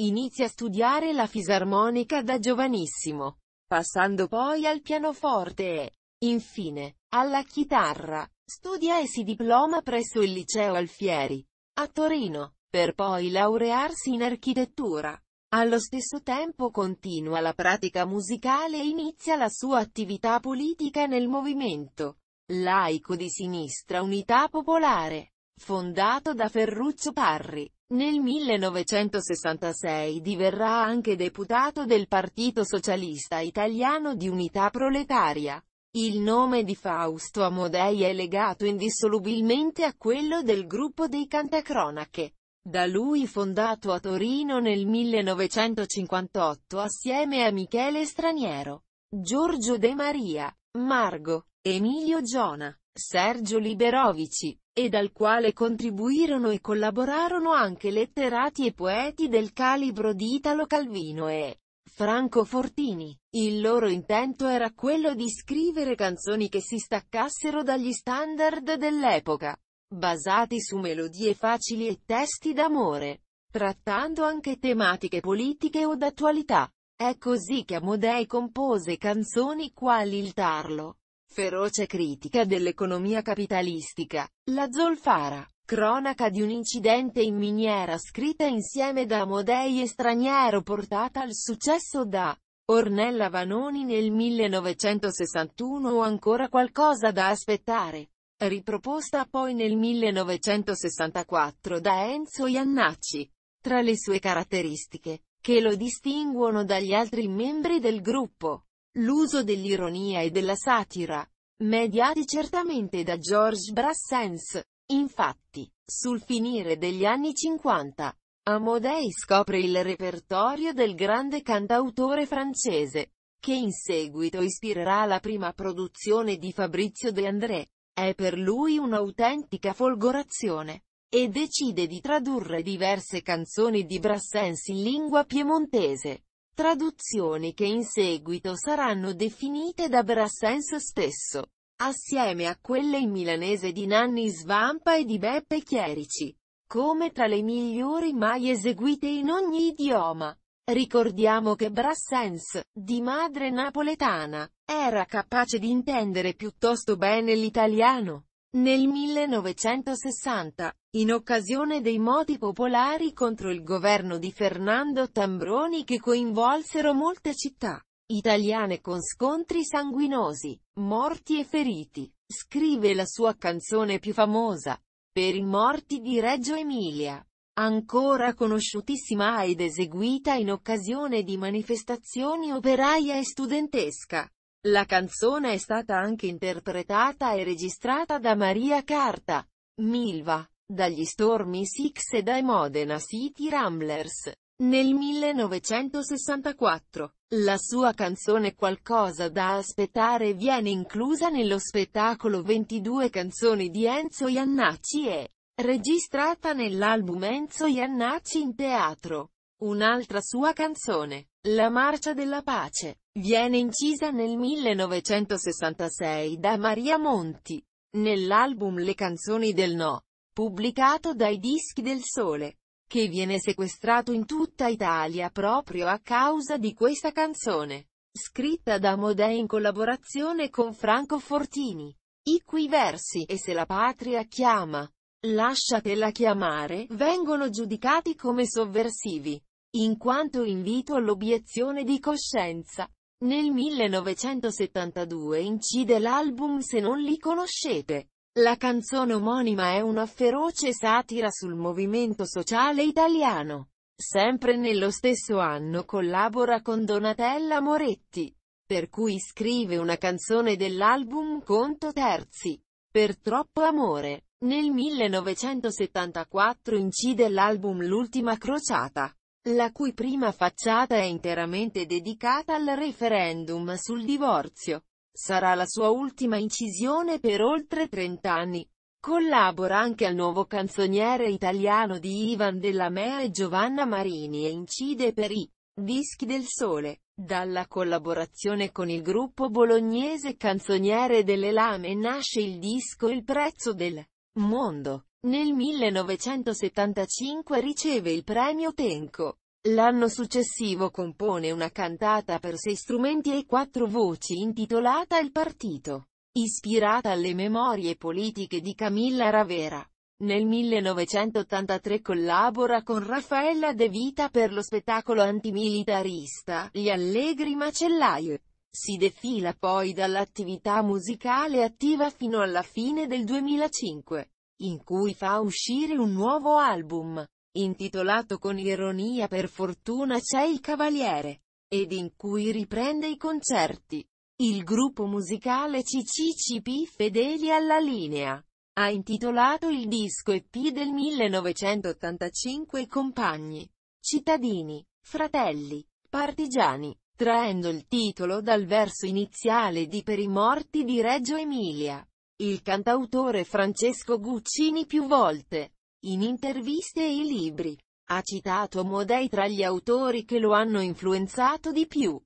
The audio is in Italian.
Inizia a studiare la fisarmonica da giovanissimo, passando poi al pianoforte e, infine, alla chitarra. Studia e si diploma presso il liceo Alfieri, a Torino, per poi laurearsi in architettura. Allo stesso tempo continua la pratica musicale e inizia la sua attività politica nel movimento laico di sinistra Unità Popolare, fondato da Ferruccio Parri. Nel 1966 diverrà anche deputato del Partito Socialista Italiano di Unità Proletaria. Il nome di Fausto Amodei è legato indissolubilmente a quello del gruppo dei Cantacronache, da lui fondato a Torino nel 1958 assieme a Michele Straniero, Giorgio De Maria, Margo, Emilio Giona, Sergio Liberovici, e al quale contribuirono e collaborarono anche letterati e poeti del calibro di Italo Calvino e Franco Fortini. Il loro intento era quello di scrivere canzoni che si staccassero dagli standard dell'epoca, basati su melodie facili e testi d'amore, trattando anche tematiche politiche o d'attualità. È così che Amodei compose canzoni quali Il Tarlo, Feroce critica dell'economia capitalistica, la zolfara, cronaca di un incidente in miniera scritta insieme da Amodei e Straniero portata al successo da Ornella Vanoni nel 1961 o ancora qualcosa da aspettare. Riproposta poi nel 1964 da Enzo Iannacci. Tra le sue caratteristiche, che lo distinguono dagli altri membri del gruppo, l'uso dell'ironia e della satira, mediati certamente da Georges Brassens. Infatti, sul finire degli anni 50, Amodei scopre il repertorio del grande cantautore francese, che in seguito ispirerà la prima produzione di Fabrizio De André. È per lui un'autentica folgorazione, e decide di tradurre diverse canzoni di Brassens in lingua piemontese traduzioni che in seguito saranno definite da Brassens stesso, assieme a quelle in milanese di Nanni Svampa e di Beppe Chierici, come tra le migliori mai eseguite in ogni idioma. Ricordiamo che Brassens, di madre napoletana, era capace di intendere piuttosto bene l'italiano. Nel 1960, in occasione dei moti popolari contro il governo di Fernando Tambroni che coinvolsero molte città italiane con scontri sanguinosi, morti e feriti, scrive la sua canzone più famosa, Per i morti di Reggio Emilia, ancora conosciutissima ed eseguita in occasione di manifestazioni operaia e studentesca. La canzone è stata anche interpretata e registrata da Maria Carta, Milva, dagli Stormy Six e dai Modena City Ramblers. Nel 1964, la sua canzone Qualcosa da aspettare viene inclusa nello spettacolo 22 canzoni di Enzo Iannacci e registrata nell'album Enzo Iannacci in teatro. Un'altra sua canzone, la Marcia della Pace viene incisa nel 1966 da Maria Monti, nell'album Le canzoni del no, pubblicato dai Dischi del Sole, che viene sequestrato in tutta Italia proprio a causa di questa canzone, scritta da Modè in collaborazione con Franco Fortini. I cui versi, e se la patria chiama, lasciatela chiamare, vengono giudicati come sovversivi in quanto invito all'obiezione di coscienza. Nel 1972 incide l'album Se non li conoscete. La canzone omonima è una feroce satira sul movimento sociale italiano. Sempre nello stesso anno collabora con Donatella Moretti, per cui scrive una canzone dell'album Conto Terzi. Per troppo amore. Nel 1974 incide l'album L'ultima crociata la cui prima facciata è interamente dedicata al referendum sul divorzio. Sarà la sua ultima incisione per oltre 30 anni. Collabora anche al nuovo canzoniere italiano di Ivan Della Mea e Giovanna Marini e incide per i Dischi del Sole. Dalla collaborazione con il gruppo bolognese Canzoniere delle Lame nasce il disco Il prezzo del mondo. Nel 1975 riceve il premio Tenco. L'anno successivo compone una cantata per sei strumenti e quattro voci intitolata Il partito, ispirata alle memorie politiche di Camilla Ravera. Nel 1983 collabora con Raffaella De Vita per lo spettacolo antimilitarista Gli Allegri Macellaio. Si defila poi dall'attività musicale attiva fino alla fine del 2005 in cui fa uscire un nuovo album, intitolato con ironia Per fortuna c'è il Cavaliere, ed in cui riprende i concerti. Il gruppo musicale CCCP Fedeli alla linea ha intitolato il disco EP del 1985 Compagni, cittadini, fratelli, partigiani, traendo il titolo dal verso iniziale di Per i morti di Reggio Emilia il cantautore Francesco Guccini più volte, in interviste e libri, ha citato Modei tra gli autori che lo hanno influenzato di più.